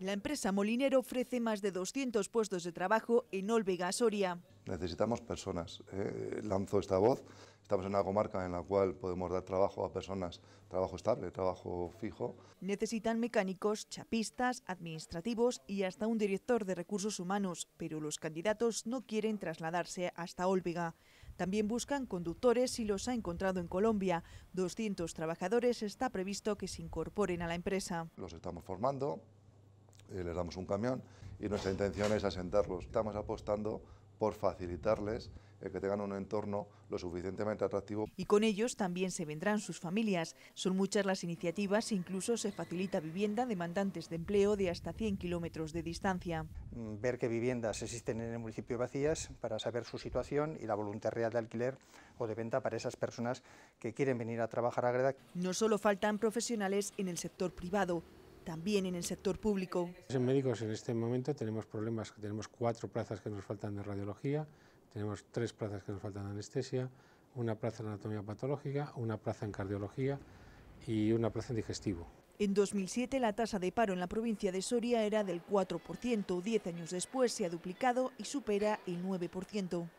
La empresa Molinero ofrece más de 200 puestos de trabajo en Olvega, Soria. Necesitamos personas. Eh, lanzo esta voz. Estamos en una comarca en la cual podemos dar trabajo a personas, trabajo estable, trabajo fijo. Necesitan mecánicos, chapistas, administrativos y hasta un director de recursos humanos, pero los candidatos no quieren trasladarse hasta Olvega. También buscan conductores y los ha encontrado en Colombia. 200 trabajadores está previsto que se incorporen a la empresa. Los estamos formando, les damos un camión y nuestra intención es asentarlos. Estamos apostando por facilitarles el que tengan un entorno lo suficientemente atractivo. Y con ellos también se vendrán sus familias. Son muchas las iniciativas, incluso se facilita vivienda a demandantes de empleo de hasta 100 kilómetros de distancia. Mm, ver qué viviendas existen en el municipio vacías para saber su situación y la voluntad real de alquiler o de venta para esas personas que quieren venir a trabajar a Greda. No solo faltan profesionales en el sector privado, también en el sector público. En médicos en este momento tenemos problemas, tenemos cuatro plazas que nos faltan de radiología, tenemos tres plazas que nos faltan de anestesia, una plaza en anatomía patológica, una plaza en cardiología y una plaza en digestivo. En 2007 la tasa de paro en la provincia de Soria era del 4%, 10 años después se ha duplicado y supera el 9%.